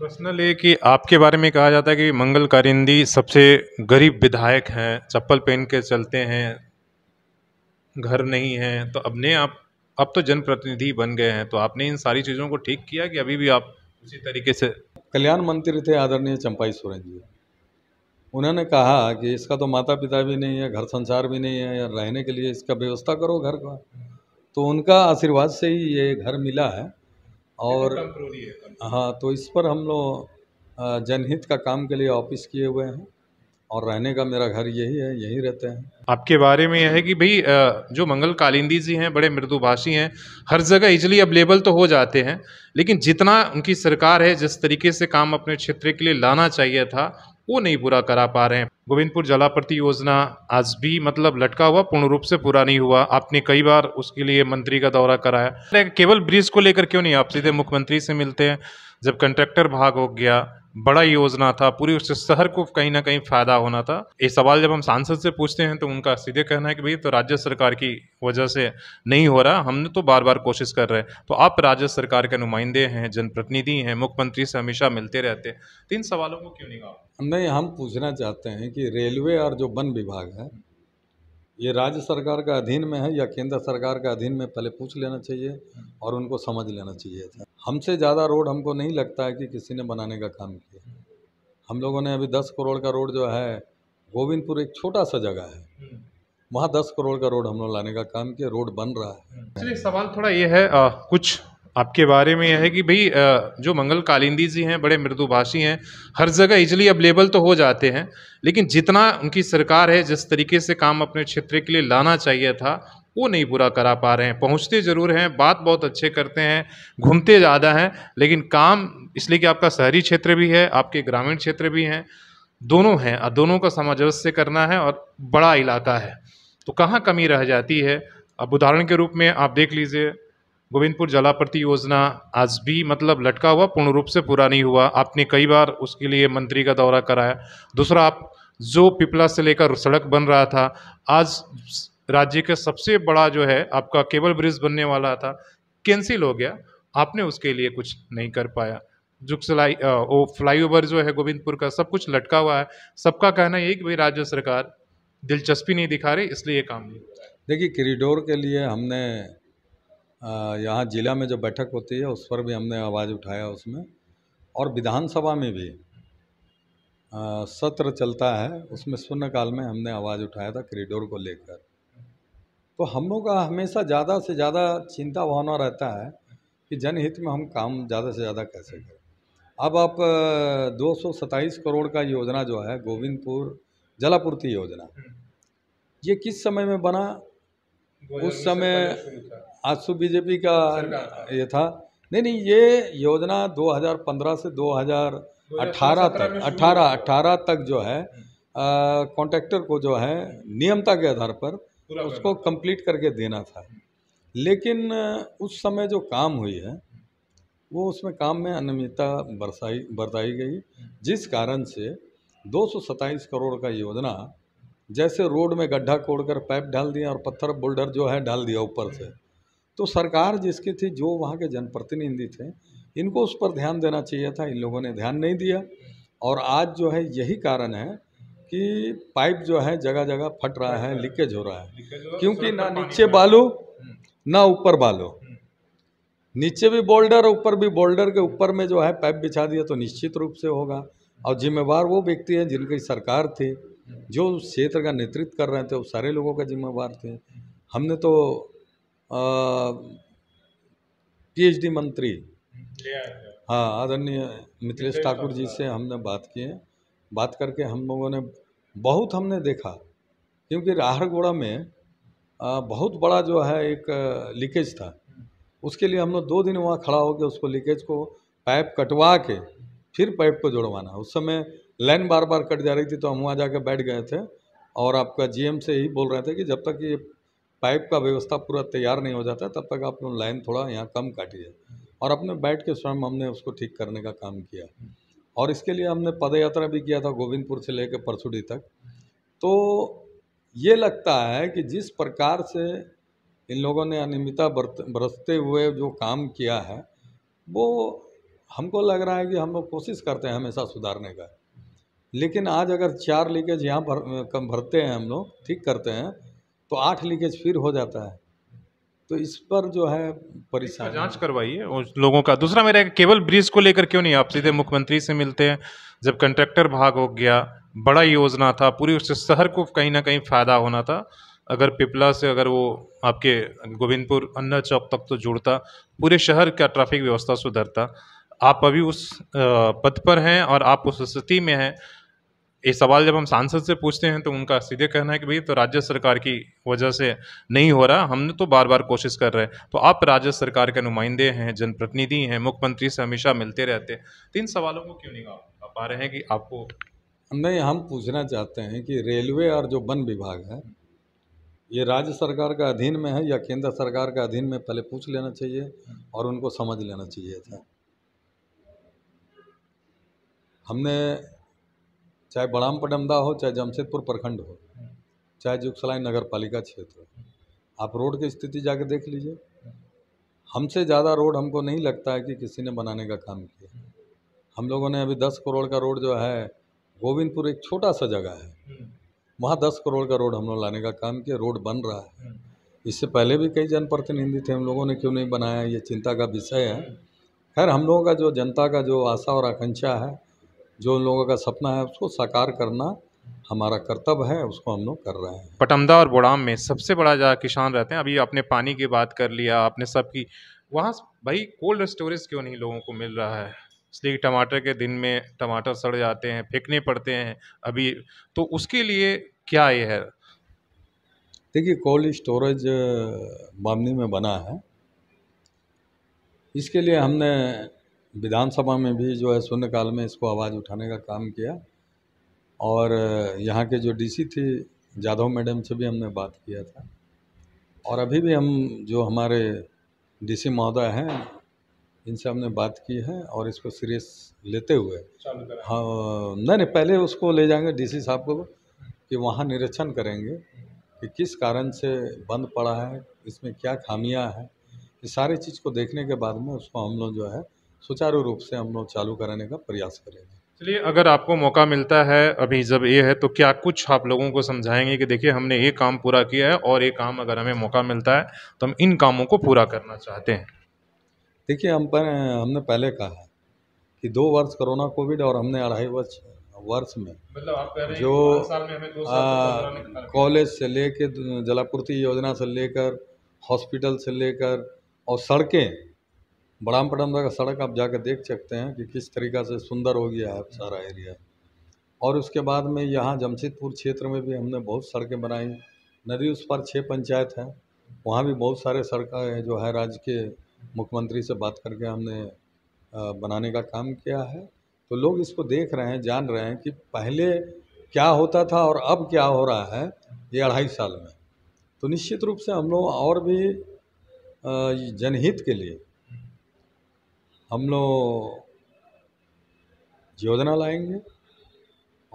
प्रश्न ये कि आपके बारे में कहा जाता है कि मंगल कारिंदी सबसे गरीब विधायक हैं चप्पल पहन के चलते हैं घर नहीं है तो अपने आप अब तो जनप्रतिनिधि बन गए हैं तो आपने इन सारी चीज़ों को ठीक किया कि अभी भी आप उसी तरीके से कल्याण मंत्री थे आदरणीय चंपाई सोरेन जी उन्होंने कहा कि इसका तो माता पिता भी नहीं है घर संसार भी नहीं है या रहने के लिए इसका व्यवस्था करो घर का तो उनका आशीर्वाद से ही ये घर मिला है तो और हाँ तो इस पर हम लोग जनहित का काम के लिए ऑफिस किए हुए हैं और रहने का मेरा घर यही है यही रहते हैं आपके बारे में यह है कि भाई जो मंगल कालिंदी जी हैं बड़े मृदुभाषी हैं हर जगह इजली अवेलेबल तो हो जाते हैं लेकिन जितना उनकी सरकार है जिस तरीके से काम अपने क्षेत्र के लिए लाना चाहिए था वो नहीं पूरा करा पा रहे हैं गोविंदपुर जलापूर्ति योजना आज भी मतलब लटका हुआ पूर्ण रूप से पूरा नहीं हुआ आपने कई बार उसके लिए मंत्री का दौरा कराया केवल ब्रिज को लेकर क्यों नहीं आप सीधे मुख्यमंत्री से मिलते हैं जब कंट्रैक्टर भाग हो गया बड़ा योजना था पूरी उस शहर को कहीं ना कहीं फायदा होना था ये सवाल जब हम सांसद से पूछते हैं तो उनका सीधे कहना है कि भाई तो राज्य सरकार की वजह से नहीं हो रहा हमने तो बार बार कोशिश कर रहे हैं तो आप राज्य सरकार के नुमाइंदे हैं जनप्रतिनिधि हैं मुख्यमंत्री से हमेशा मिलते रहते हैं तो इन सवालों को क्यों नहीं कहा नहीं हम पूछना चाहते हैं कि रेलवे और जो वन विभाग है ये राज्य सरकार का अधीन में है या केंद्र सरकार का अधीन में पहले पूछ लेना चाहिए और उनको समझ लेना चाहिए था हमसे ज़्यादा रोड हमको नहीं लगता है कि किसी ने बनाने का काम किया हम लोगों ने अभी दस करोड़ का रोड जो है गोविंदपुर एक छोटा सा जगह है वहाँ दस करोड़ का रोड हम लोग लाने का काम किया रोड बन रहा है सवाल थोड़ा ये है आ, कुछ आपके बारे में यह है कि भाई जो मंगल कालिंदी जी हैं बड़े मृदुभाषी हैं हर जगह इजली अवेलेबल तो हो जाते हैं लेकिन जितना उनकी सरकार है जिस तरीके से काम अपने क्षेत्र के लिए लाना चाहिए था वो नहीं पूरा करा पा रहे हैं पहुंचते ज़रूर हैं बात बहुत अच्छे करते हैं घूमते ज़्यादा हैं लेकिन काम इसलिए कि आपका शहरी क्षेत्र भी है आपके ग्रामीण क्षेत्र भी हैं दोनों हैं और दोनों का सामंजस्य करना है और बड़ा इलाका है तो कहाँ कमी रह जाती है अब उदाहरण के रूप में आप देख लीजिए गोविंदपुर जलापूर्ति योजना आज भी मतलब लटका हुआ पूर्ण रूप से पूरा नहीं हुआ आपने कई बार उसके लिए मंत्री का दौरा कराया दूसरा आप जो पिपला से लेकर सड़क बन रहा था आज राज्य का सबसे बड़ा जो है आपका केबल ब्रिज बनने वाला था कैंसिल हो गया आपने उसके लिए कुछ नहीं कर पाया जुगसलाई वो फ्लाईओवर जो है गोविंदपुर का सब कुछ लटका हुआ है सबका कहना यही कि भाई राज्य सरकार दिलचस्पी नहीं दिखा रही इसलिए ये काम नहीं देखिए करिडोर के लिए हमने यहाँ ज़िला में जो बैठक होती है उस पर भी हमने आवाज़ उठाया उसमें और विधानसभा में भी सत्र चलता है उसमें शून्य काल में हमने आवाज़ उठाया था कॉरिडोर को लेकर तो हम लोग का हमेशा ज़्यादा से ज़्यादा चिंता भावना रहता है कि जनहित में हम काम ज़्यादा से ज़्यादा कैसे करें अब आप दो करोड़ का योजना जो है गोविंदपुर जलापूर्ति योजना ये किस समय में बना उस समय आज आजसू बीजेपी का ये था नहीं नहीं ये योजना 2015 से 2018 तक 18 18 तक जो है हम्म। कॉन्ट्रैक्टर को जो है नियमता के आधार पर उसको कंप्लीट करके देना था लेकिन उस समय जो काम हुई है वो उसमें काम में अनियमितता बरसाई बरताई गई जिस कारण से दो करोड़ का योजना जैसे रोड में गड्ढा कोड़कर कर पाइप डाल दिया और पत्थर बोल्डर जो है डाल दिया ऊपर से तो सरकार जिसके थी जो वहाँ के जनप्रतिनिधि थे इनको उस पर ध्यान देना चाहिए था इन लोगों ने ध्यान नहीं दिया और आज जो है यही कारण है कि पाइप जो है जगह जगह फट रहा है लीकेज हो रहा है क्योंकि ना नीचे बालू हम्म। ना ऊपर बालू हम्म। नीचे भी बोल्डर ऊपर भी बोल्डर के ऊपर में जो है पाइप बिछा दिया तो निश्चित रूप से होगा और जिम्मेवार वो व्यक्ति हैं जिनकी सरकार थी हम्म। जो क्षेत्र का नेतृत्व कर रहे थे वो सारे लोगों का जिम्मेवार थे हमने तो पीएचडी मंत्री हाँ आदरणीय मिथिलेश ठाकुर जी से हमने बात किए बात करके हम लोगों ने बहुत हमने देखा क्योंकि राहरगोड़ा में बहुत बड़ा जो है एक लीकेज था उसके लिए हम लोग दो दिन वहाँ खड़ा होकर उसको लीकेज को पाइप कटवा के फिर पाइप को जोड़वाना उस समय लाइन बार बार कट जा रही थी तो हम वहाँ जाकर बैठ गए थे और आपका जीएम से ही बोल रहे थे कि जब तक ये पाइप का व्यवस्था पूरा तैयार नहीं हो जाता तब तक आप लोग लाइन थोड़ा यहाँ कम काटिए और अपने बैठ के स्वयं हमने उसको ठीक करने का काम किया और इसके लिए हमने पद यात्रा भी किया था गोविंदपुर से लेकर परसुडी तक तो ये लगता है कि जिस प्रकार से इन लोगों ने अनियमितता बरतते हुए जो काम किया है वो हमको लग रहा है कि हम लोग कोशिश करते हैं हमेशा सुधारने का लेकिन आज अगर चार लीकेज यहाँ भर कम भरते हैं हम लोग ठीक करते हैं तो आठ लीकेज फिर हो जाता है तो इस पर जो है परेशान जांच करवाइए लोगों का दूसरा मेरा केवल ब्रिज को लेकर क्यों नहीं आप सीधे मुख्यमंत्री से मिलते हैं जब कंट्रेक्टर भाग हो गया बड़ा योजना था पूरी उस शहर को कहीं ना कहीं फ़ायदा होना था अगर पिपला से अगर वो आपके गोविंदपुर अन्ना चौक तक तो जुड़ता पूरे शहर का ट्रैफिक व्यवस्था सुधरता आप अभी उस पद पर हैं और आप उस स्थिति में हैं ये सवाल जब हम सांसद से पूछते हैं तो उनका सीधे कहना है कि भाई तो राज्य सरकार की वजह से नहीं हो रहा हमने तो बार बार कोशिश कर रहे हैं तो आप राज्य सरकार के नुमाइंदे हैं जनप्रतिनिधि हैं मुख्यमंत्री से हमेशा मिलते रहते हैं तो इन सवालों को क्यों नहीं आप पा रहे हैं कि आपको नहीं हम पूछना चाहते हैं कि रेलवे और जो वन विभाग है ये राज्य सरकार का अधीन में है या केंद्र सरकार का अधीन में पहले पूछ लेना चाहिए और उनको समझ लेना चाहिए था हमने चाहे बड़ाम पडमदा हो चाहे जमशेदपुर प्रखंड हो चाहे जुगसलाई नगर पालिका क्षेत्र हो आप रोड की स्थिति जाके देख लीजिए हमसे ज़्यादा रोड हमको नहीं लगता है कि किसी ने बनाने का काम किया हम लोगों ने अभी दस करोड़ का रोड जो है गोविंदपुर एक छोटा सा जगह है वहाँ दस करोड़ का रोड हम लोग लाने का काम किया रोड बन रहा है इससे पहले भी कई जनप्रतिनिधि थे हम लोगों ने क्यों नहीं बनाया ये चिंता का विषय है खैर हम लोगों का जो जनता का जो आशा और आकांक्षा है जो उन लोगों का सपना है उसको साकार करना हमारा कर्तव्य है उसको हम लोग कर रहे हैं पटमदा और बोड़ाम में सबसे बड़ा जहाँ किसान रहते हैं अभी आपने पानी की बात कर लिया आपने सबकी वहाँ भाई कोल्ड स्टोरेज क्यों नहीं लोगों को मिल रहा है इसलिए टमाटर के दिन में टमाटर सड़ जाते हैं फेंकने पड़ते हैं अभी तो उसके लिए क्या ये है देखिए कोल्ड स्टोरेज बामनी में बना है इसके लिए हमने विधानसभा में भी जो है शून्यकाल में इसको आवाज़ उठाने का काम किया और यहाँ के जो डीसी थी जाधव मैडम से भी हमने बात किया था और अभी भी हम जो हमारे डीसी महोदय हैं इनसे हमने बात की है और इसको सीरियस लेते हुए हाँ नहीं नहीं पहले उसको ले जाएंगे डीसी साहब को कि वहाँ निरीक्षण करेंगे कि किस कारण से बंद पड़ा है इसमें क्या खामियां हैं इस सारी चीज़ को देखने के बाद में उसको हम लोग जो है सुचारू रूप से हम लोग चालू कराने का प्रयास करेंगे चलिए अगर आपको मौका मिलता है अभी जब ये है तो क्या कुछ आप लोगों को समझाएंगे कि देखिए हमने ये काम पूरा किया है और ये काम अगर हमें मौका मिलता है तो हम इन कामों को पूरा करना चाहते हैं देखिए हम पर हमने पहले कहा है कि दो वर्ष कोरोना कोविड और हमने अढ़ाई वर्ष वर्ष में मतलब आप कह रहे जो साल में हमें दो साल कॉलेज से लेकर जलापूर्ति योजना से लेकर हॉस्पिटल से लेकर और सड़कें बड़ाम अमदा का सड़क आप जाकर देख सकते हैं कि किस तरीक़ा से सुंदर हो गया है सारा एरिया और उसके बाद में यहाँ जमशेदपुर क्षेत्र में भी हमने बहुत सड़कें बनाई नदी उस पर छः पंचायत हैं वहाँ भी बहुत सारे सड़कें जो है राज्य के मुख्यमंत्री से बात करके हमने बनाने का काम किया है तो लोग इसको देख रहे हैं जान रहे हैं कि पहले क्या होता था और अब क्या हो रहा है ये अढ़ाई साल में तो निश्चित रूप से हम लोग और भी जनहित के लिए हम लोग योजना लाएंगे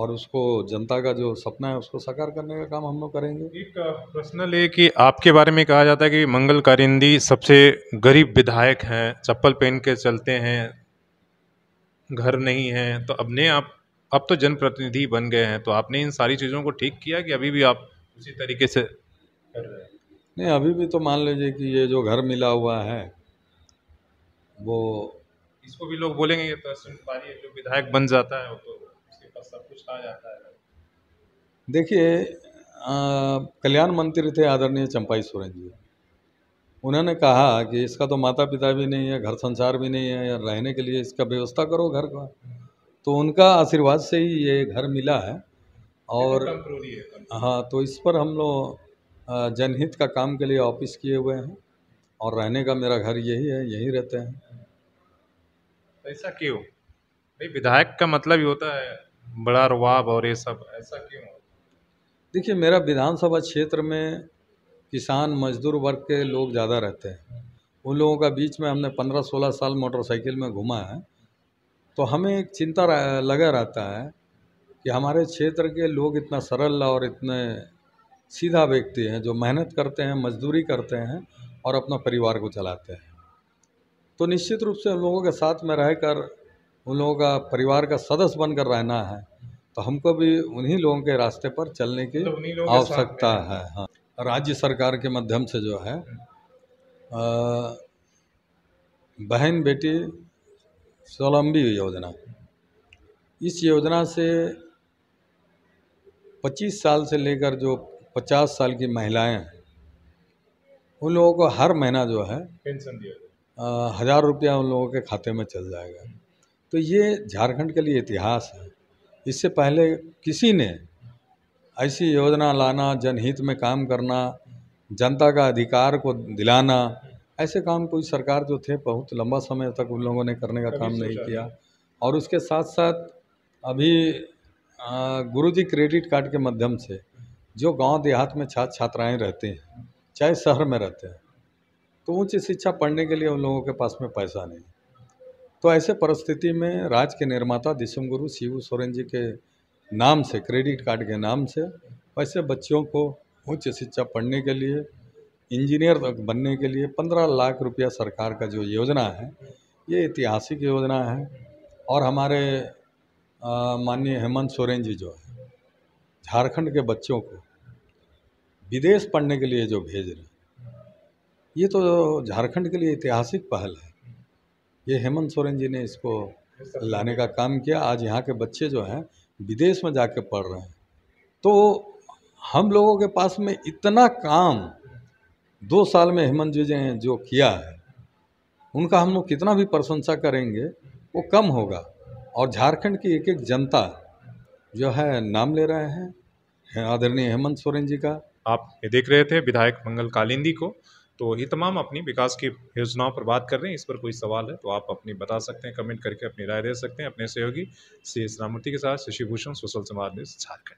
और उसको जनता का जो सपना है उसको साकार करने का काम हम लोग करेंगे एक पर्सनल है कि आपके बारे में कहा जाता है कि मंगल कारिंदी सबसे गरीब विधायक हैं चप्पल पहन के चलते हैं घर नहीं है तो अब ने आप अब तो जनप्रतिनिधि बन गए हैं तो आपने इन सारी चीज़ों को ठीक किया कि अभी भी आप उसी तरीके से कर रहे हैं नहीं अभी भी तो मान लीजिए कि ये जो घर मिला हुआ है वो इसको भी लोग बोलेंगे ये तो पारी जो विधायक बन जाता है तो उसके पास सब कुछ आ जाता है देखिए कल्याण मंत्री थे आदरणीय चंपाई सोरेन जी उन्होंने कहा कि इसका तो माता पिता भी नहीं है घर संसार भी नहीं है या रहने के लिए इसका व्यवस्था करो घर का तो उनका आशीर्वाद से ही ये घर मिला है और तो हाँ तो इस पर हम लोग जनहित का काम के लिए ऑफिस किए हुए हैं और रहने का मेरा घर यही है यहीं रहते हैं ऐसा क्यों भाई विधायक का मतलब ही होता है बड़ा रुआब और ये सब ऐसा क्यों देखिए मेरा विधानसभा क्षेत्र में किसान मजदूर वर्ग के लोग ज़्यादा रहते हैं उन लोगों का बीच में हमने पंद्रह सोलह साल मोटरसाइकिल में घूमा है तो हमें एक चिंता लगा रहता है कि हमारे क्षेत्र के लोग इतना सरल और इतने सीधा व्यक्ति हैं जो मेहनत करते हैं मजदूरी करते हैं और अपना परिवार को चलाते हैं तो निश्चित रूप से उन लोगों के साथ में रहकर उन लोगों का परिवार का सदस्य बनकर रहना है तो हमको भी उन्हीं लोगों के रास्ते पर चलने की तो आवश्यकता है हाँ राज्य सरकार के माध्यम से जो है आ, हम्म। बहन बेटी स्वलंबी योजना इस योजना से 25 साल से लेकर जो 50 साल की महिलाएं हैं उन लोगों को हर महीना जो है पेंशन दिया हज़ार रुपया उन लोगों के खाते में चल जाएगा तो ये झारखंड के लिए इतिहास है इससे पहले किसी ने ऐसी योजना लाना जनहित में काम करना जनता का अधिकार को दिलाना ऐसे काम कोई सरकार जो थे बहुत लंबा समय तक उन लोगों ने करने का काम नहीं किया और उसके साथ साथ अभी गुरुजी क्रेडिट कार्ड के माध्यम से जो गांव देहात में छात्र छात्राएं रहते हैं चाहे शहर में रहते हैं तो उच्च शिक्षा पढ़ने के लिए उन लोगों के पास में पैसा नहीं तो ऐसे परिस्थिति में राज्य के निर्माता दिशम गुरु शिव सोरेन जी के नाम से क्रेडिट कार्ड के नाम से वैसे बच्चों को उच्च शिक्षा पढ़ने के लिए इंजीनियर तक बनने के लिए पंद्रह लाख रुपया सरकार का जो योजना है ये ऐतिहासिक योजना है और हमारे माननीय हेमंत सोरेन जी जो है झारखंड के बच्चों को विदेश पढ़ने के लिए जो भेज रहे हैं ये तो झारखंड के लिए ऐतिहासिक पहल है ये हेमंत सोरेन जी ने इसको लाने का काम किया आज यहाँ के बच्चे जो हैं विदेश में जाके पढ़ रहे हैं तो हम लोगों के पास में इतना काम दो साल में हेमंत जी ने जो किया है उनका हम लोग कितना भी प्रशंसा करेंगे वो कम होगा और झारखंड की एक एक जनता जो है नाम ले रहे हैं आदरणीय हेमंत सोरेन जी का आप देख रहे थे विधायक मंगल कालिंदी को तो ये तमाम अपनी विकास की योजनाओं पर बात कर रहे हैं इस पर कोई सवाल है तो आप अपनी बता सकते हैं कमेंट करके अपनी राय दे सकते हैं अपने सहयोगी श्री इस के साथ शशि भूषण सोशल समाज न्यूज़ झारखंड